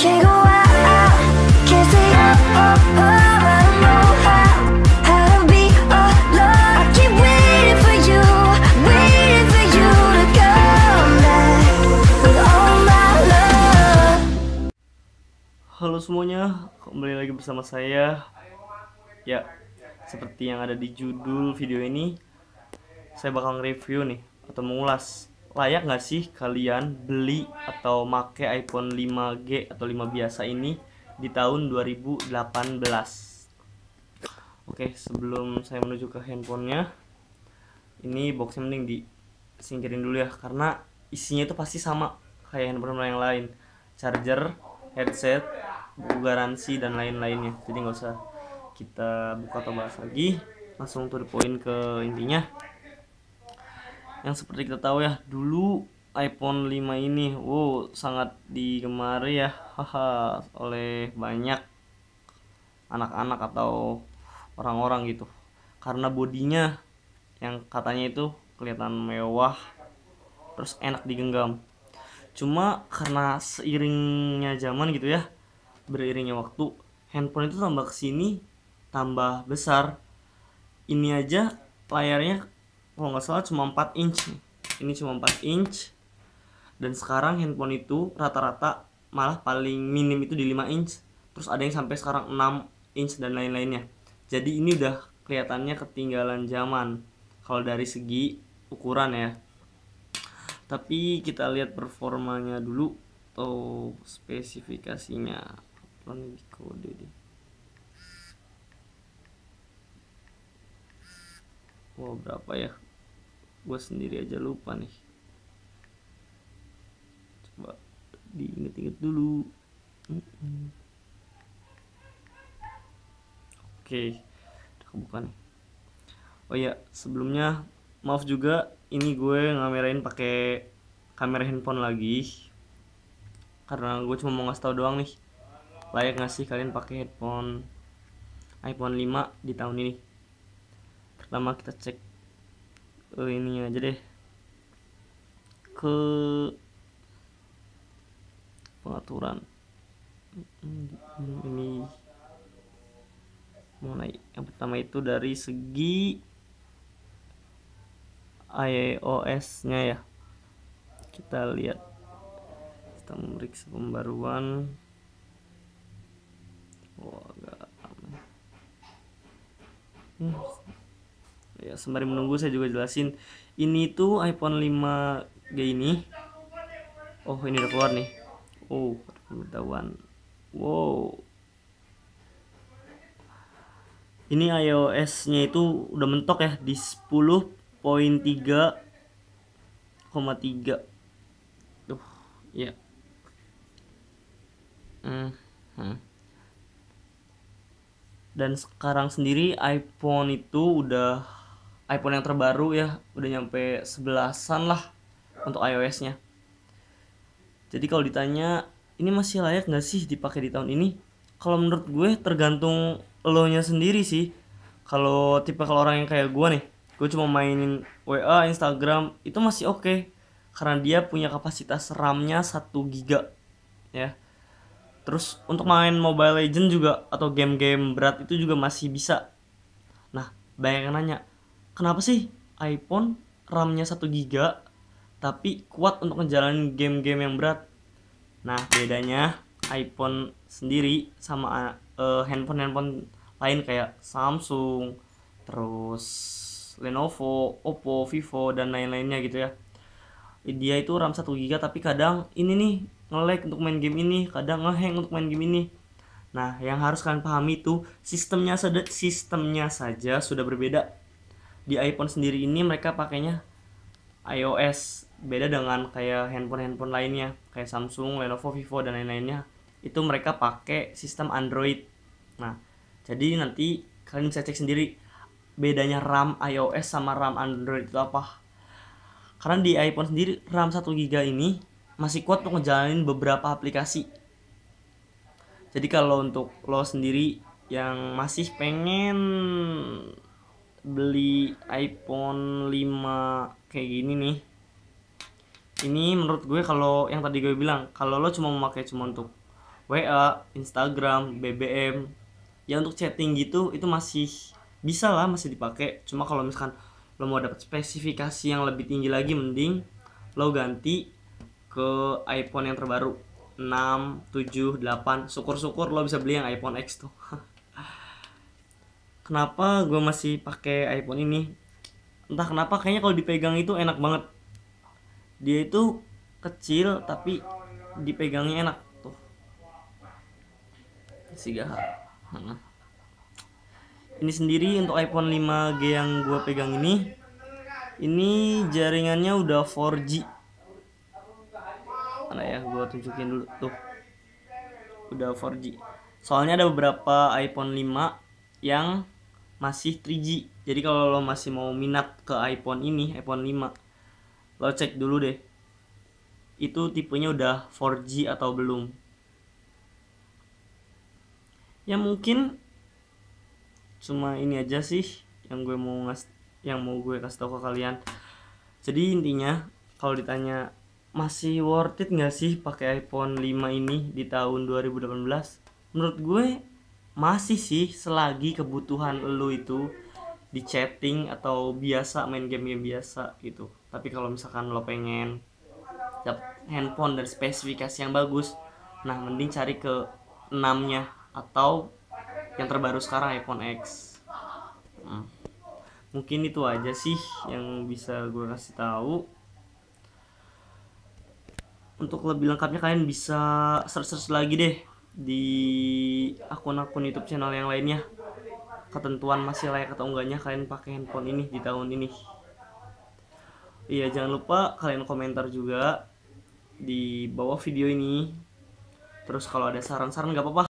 Halo semuanya, kembali lagi bersama saya. Ya, seperti yang ada di judul video ini, saya bakal nge-review nih atau mengulas layak nggak sih kalian beli atau make iPhone 5G atau 5 biasa ini di tahun 2018 oke sebelum saya menuju ke handphonenya ini boxnya mending disingkirin dulu ya karena isinya itu pasti sama kayak handphone yang lain charger headset buku garansi dan lain-lainnya jadi nggak usah kita buka atau bahas lagi langsung to the point ke intinya yang seperti kita tahu ya dulu iPhone 5 ini wow sangat digemari ya haha oleh banyak anak-anak atau orang-orang gitu karena bodinya yang katanya itu kelihatan mewah terus enak digenggam cuma karena seiringnya zaman gitu ya beriringnya waktu handphone itu tambah kesini tambah besar ini aja layarnya kalau nggak salah cuma 4 inch ini cuma 4 inch dan sekarang handphone itu rata-rata malah paling minim itu di 5 inch terus ada yang sampai sekarang 6 inch dan lain-lainnya jadi ini udah kelihatannya ketinggalan zaman kalau dari segi ukuran ya tapi kita lihat performanya dulu atau spesifikasinya di kode deh wow berapa ya gue sendiri aja lupa nih coba diinget-inget dulu oke okay. udah kebuka nih oh ya sebelumnya maaf juga ini gue ngamerain pakai kamera handphone lagi karena gue cuma mau ngasih tau doang nih layak nggak sih kalian pakai headphone iPhone 5 di tahun ini pertama kita cek ke ini aja deh ke pengaturan hmm, ini mau naik yang pertama itu dari segi iOS nya ya kita lihat kita memeriksa pembaruan oh agak hmm, ya sembari menunggu saya juga jelasin ini tuh iPhone 5G ini oh ini udah keluar nih oh pemberitahuan wow ini iOS nya itu udah mentok ya di 10.3,3 tuh ya yeah. tuh ya dan sekarang sendiri iPhone itu udah iPhone yang terbaru ya udah nyampe sebelasan lah untuk iOS-nya. Jadi kalau ditanya ini masih layak nggak sih dipakai di tahun ini? Kalau menurut gue tergantung lo nya sendiri sih. Kalau tipe kalau orang yang kayak gue nih, gue cuma mainin WA, Instagram itu masih oke okay, karena dia punya kapasitas RAM-nya 1 giga ya. Terus untuk main Mobile Legend juga atau game-game berat itu juga masih bisa. Nah, banyak yang nanya, kenapa sih iPhone RAM-nya 1 GB tapi kuat untuk ngejalanin game-game yang berat. Nah, bedanya iPhone sendiri sama eh, handphone-handphone uh, lain kayak Samsung, terus Lenovo, Oppo, Vivo dan lain-lainnya gitu ya. Dia itu RAM 1 GB tapi kadang ini nih nge-lag untuk main game ini, kadang nge-hang untuk main game ini. Nah, yang harus kalian pahami itu sistemnya sistemnya saja sudah berbeda di iPhone sendiri ini mereka pakainya iOS beda dengan kayak handphone-handphone lainnya kayak Samsung, Lenovo, Vivo dan lain-lainnya itu mereka pakai sistem Android. Nah, jadi nanti kalian bisa cek sendiri bedanya RAM iOS sama RAM Android itu apa. Karena di iPhone sendiri RAM 1 GB ini masih kuat untuk ngejalanin beberapa aplikasi. Jadi kalau untuk lo sendiri yang masih pengen beli iPhone 5 kayak gini nih ini menurut gue kalau yang tadi gue bilang kalau lo cuma memakai cuma untuk WA, Instagram, BBM ya untuk chatting gitu itu masih bisa lah masih dipakai cuma kalau misalkan lo mau dapat spesifikasi yang lebih tinggi lagi mending lo ganti ke iPhone yang terbaru 6, 7, 8 syukur-syukur lo bisa beli yang iPhone X tuh kenapa gue masih pakai iPhone ini entah kenapa kayaknya kalau dipegang itu enak banget dia itu kecil tapi dipegangnya enak tuh si mana ini sendiri untuk iPhone 5G yang gue pegang ini ini jaringannya udah 4G mana ya gue tunjukin dulu tuh udah 4G soalnya ada beberapa iPhone 5 yang masih 3G. Jadi kalau lo masih mau minat ke iPhone ini, iPhone 5, lo cek dulu deh. Itu tipenya udah 4G atau belum. Ya mungkin cuma ini aja sih yang gue mau ngas yang mau gue kasih tau ke kalian. Jadi intinya kalau ditanya masih worth it nggak sih pakai iPhone 5 ini di tahun 2018? Menurut gue masih sih selagi kebutuhan lo itu di chatting atau biasa main game yang biasa gitu tapi kalau misalkan lo pengen dapet handphone dari spesifikasi yang bagus nah mending cari ke 6 nya atau yang terbaru sekarang iPhone X hmm. mungkin itu aja sih yang bisa gue kasih tahu untuk lebih lengkapnya kalian bisa search-search lagi deh di akun-akun YouTube channel yang lainnya ketentuan masih layak atau enggaknya kalian pakai handphone ini di tahun ini. Iya, jangan lupa kalian komentar juga di bawah video ini. Terus kalau ada saran-saran gak apa-apa.